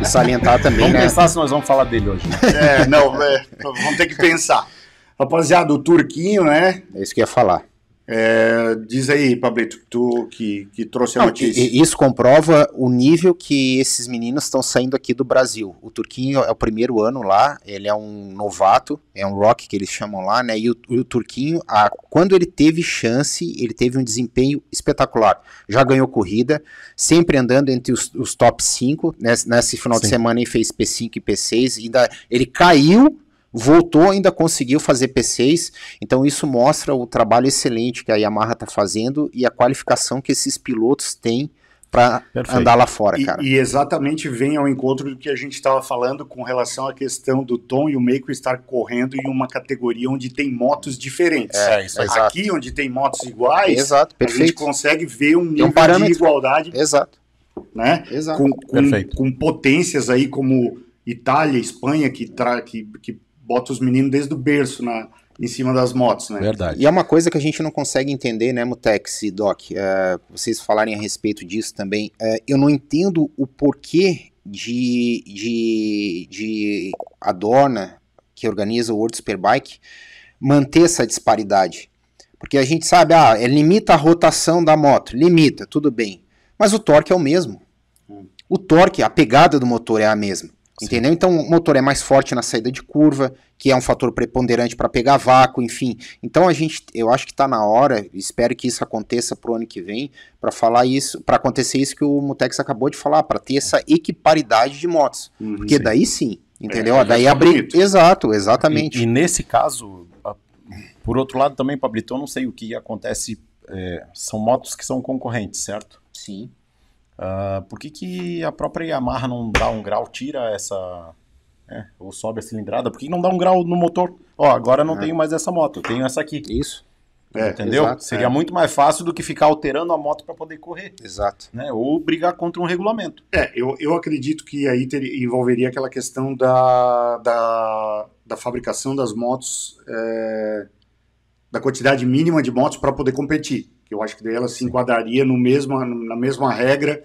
e salientar também. vamos né? pensar se nós vamos falar dele hoje. Né? É, não, é, vamos ter que pensar. Rapaziada, o Turquinho, né? É isso que eu ia falar. É, diz aí, Pablito, tu que, que trouxe a Não, notícia. Isso comprova o nível que esses meninos estão saindo aqui do Brasil. O Turquinho é o primeiro ano lá, ele é um novato, é um rock que eles chamam lá, né? E o, o Turquinho, a, quando ele teve chance, ele teve um desempenho espetacular. Já ganhou corrida, sempre andando entre os, os top 5. Nesse, né? nesse final Sim. de semana ele fez P5 e P6. Ainda, ele caiu voltou ainda conseguiu fazer P6, então isso mostra o trabalho excelente que a Yamaha está fazendo e a qualificação que esses pilotos têm para andar lá fora, cara. E, e, exatamente vem ao encontro do que a gente estava falando com relação à questão do Tom e o Meiko estar correndo em uma categoria onde tem motos diferentes. É, isso, é Aqui, exato. onde tem motos iguais, exato, perfeito. a gente consegue ver um nível um de igualdade. Exato. Né? Exato. Com, com, com potências aí como Itália, Espanha, que, tra que, que bota os meninos desde o berço na, em cima das motos, né? Verdade. E é uma coisa que a gente não consegue entender, né, Mutex e Doc? É, vocês falarem a respeito disso também. É, eu não entendo o porquê de, de, de a Dorna, que organiza o World Superbike, manter essa disparidade. Porque a gente sabe, ah, é, limita a rotação da moto, limita, tudo bem. Mas o torque é o mesmo. Hum. O torque, a pegada do motor é a mesma. Entendeu? Então o motor é mais forte na saída de curva, que é um fator preponderante para pegar vácuo, enfim. Então a gente, eu acho que está na hora, espero que isso aconteça para o ano que vem, para falar isso, para acontecer isso que o Mutex acabou de falar, para ter essa equiparidade de motos, uhum, porque sim. daí sim, entendeu? É, daí abrir, exato, exatamente. E, e, nesse caso, por outro lado também, Pablito, eu não sei o que acontece. É, são motos que são concorrentes, certo? Sim. Uh, por que, que a própria Yamaha não dá um grau, tira essa. Né, ou sobe a cilindrada? Por que não dá um grau no motor? Ó, agora não é. tenho mais essa moto, tenho essa aqui. Isso. É, é, Entendeu? Exato, Seria é. muito mais fácil do que ficar alterando a moto para poder correr. Exato. Né? Ou brigar contra um regulamento. É, eu, eu acredito que aí ter, envolveria aquela questão da, da, da fabricação das motos, é, da quantidade mínima de motos para poder competir que eu acho que ela se enquadraria no mesma, na mesma regra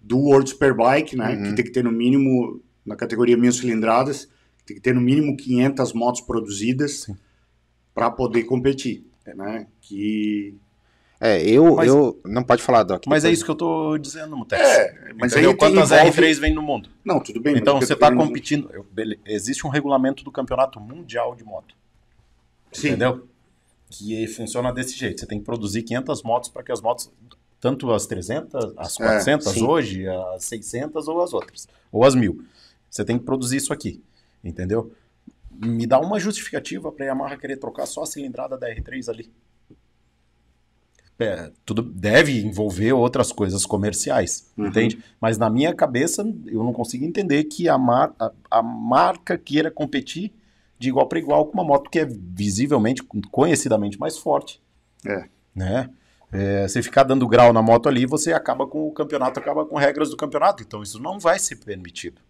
do World Superbike, né? Uhum. Que tem que ter no mínimo, na categoria mil cilindradas, tem que ter no mínimo 500 motos produzidas para poder competir, né? Que é, eu, mas, eu. Não pode falar, Doc. Mas é depois. é isso que eu tô dizendo, Mutex. É, mas Entendeu? aí quantas envolve... R3 vem no mundo? Não, tudo bem. Então você está competindo. Eu, existe um regulamento do campeonato mundial de moto. Sim. Entendeu? que funciona desse jeito. Você tem que produzir 500 motos para que as motos, tanto as 300, as 400 é, hoje, as 600 ou as outras, ou as 1000. Você tem que produzir isso aqui, entendeu? Me dá uma justificativa para a Yamaha querer trocar só a cilindrada da R3 ali. É, tudo deve envolver outras coisas comerciais, uhum. entende? Mas na minha cabeça eu não consigo entender que a, mar, a, a marca queira competir de igual para igual com uma moto que é visivelmente, conhecidamente mais forte. É. Né? É, você ficar dando grau na moto ali, você acaba com o campeonato, acaba com regras do campeonato. Então isso não vai ser permitido.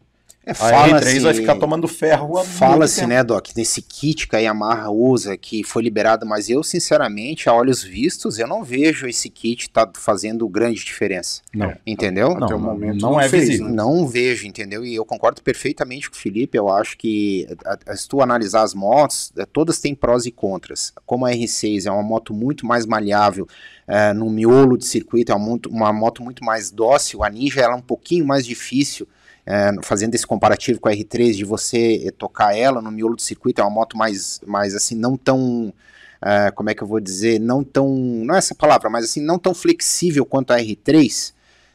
É, a R3 vai ficar tomando ferro a Fala-se, né, Doc, nesse kit que a Yamaha usa, que foi liberado, mas eu, sinceramente, a olhos vistos, eu não vejo esse kit tá fazendo grande diferença. Não. Entendeu? Até não, o momento não, não é fez, visível. Não vejo, entendeu? E eu concordo perfeitamente com o Felipe, eu acho que se tu analisar as motos, é, todas têm prós e contras. Como a R6 é uma moto muito mais maleável é, no miolo de circuito, é uma moto muito mais dócil, a Ninja ela é um pouquinho mais difícil, é, fazendo esse comparativo com a R3, de você tocar ela no miolo do circuito, é uma moto mais, mais assim, não tão. Uh, como é que eu vou dizer? Não tão. Não é essa palavra, mas assim, não tão flexível quanto a R3,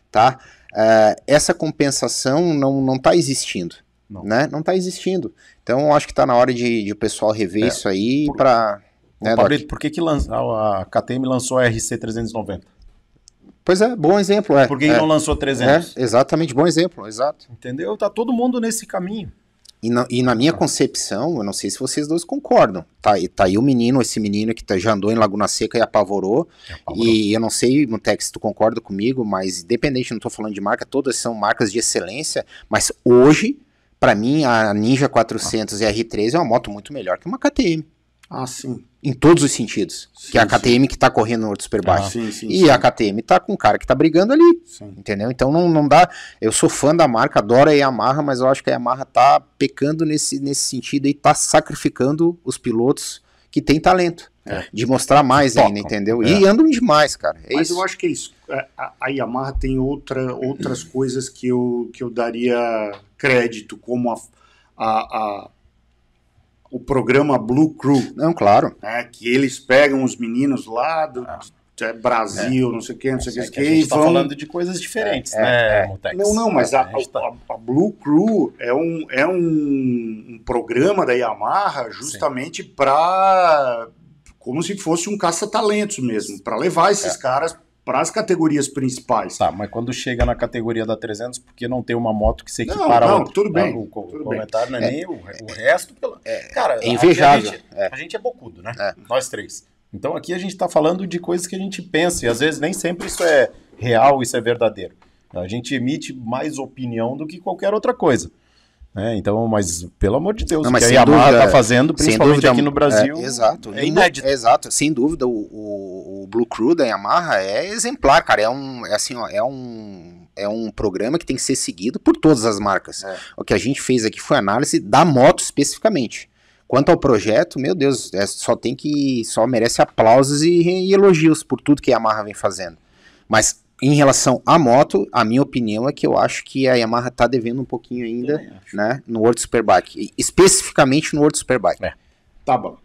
tá? Uh, essa compensação não, não tá existindo. Não. Né? Não tá existindo. Então acho que está na hora de, de o pessoal rever é, isso aí para. Né, por que, que a KTM lançou a RC390? Pois é, bom exemplo. É, Por que é, não lançou 300? É, exatamente, bom exemplo, exato. Entendeu? Tá todo mundo nesse caminho. E na, e na minha ah. concepção, eu não sei se vocês dois concordam, tá, tá aí o menino, esse menino que tá, já andou em Laguna Seca e apavorou, apavorou. e eu não sei, Mutex, se tu concorda comigo, mas independente, não tô falando de marca, todas são marcas de excelência, mas hoje, para mim, a Ninja 400 ah. e R3 é uma moto muito melhor que uma KTM. Ah, sim. Em todos os sentidos. Sim, que é a KTM sim. que tá correndo outro super ah. baixo. Ah, sim, sim, e sim. a KTM tá com o cara que tá brigando ali. Entendeu? Então não, não dá. Eu sou fã da marca, adoro a Yamaha, mas eu acho que a Yamaha tá pecando nesse, nesse sentido e tá sacrificando os pilotos que têm talento. É. De mostrar mais Tocam. ainda, entendeu? É. E andam demais, cara. É mas isso. eu acho que é isso. É, a, a Yamaha tem outra, outras coisas que eu, que eu daria crédito, como a, a, a o programa Blue Crew. Não, claro. é que eles pegam os meninos lá do, ah é Brasil, é. não sei o que, não sei o é que. que a gente está vão... falando de coisas diferentes, é, né, é. Não, não, mas é, a, tá- a, a, Blue Crew é um, é um, um programa da Yamaha justamente para como se fosse um caça-talentos mesmo, para levar esses é. caras para as categorias principais. Tá, mas quando chega na categoria da 300, porque não tem uma moto que se equipara não, não, a outra? Tudo bem, o, tudo o comentário bem. não é, é nem o, o resto. Pela... É, Cara, é invejável. A gente é, a gente é bocudo, né? É. Nós três. Então aqui a gente está falando de coisas que a gente pensa, e às vezes nem sempre isso é real, isso é verdadeiro. A gente emite mais opinião do que qualquer outra coisa. É, então, mas pelo amor de Deus, não, o que a Yamaha está fazendo, principalmente dúvida, aqui no é, Brasil. É, exato. É inédito. É, exato. Sem dúvida, o, o, o, Blue Crew da Yamaha é exemplar, cara. É um, é assim, ó, é um, é um programa que tem que ser seguido por todas as marcas. É. O que a gente fez aqui foi análise da moto especificamente. Quanto ao projeto, meu Deus, é, só tem que. só merece aplausos e, e elogios por tudo que a Yamaha vem fazendo. Mas em relação à moto, a minha opinião é que eu acho que a Yamaha tá devendo um pouquinho ainda, né, no World Superbike, especificamente no World Superbike. É. Tá bom.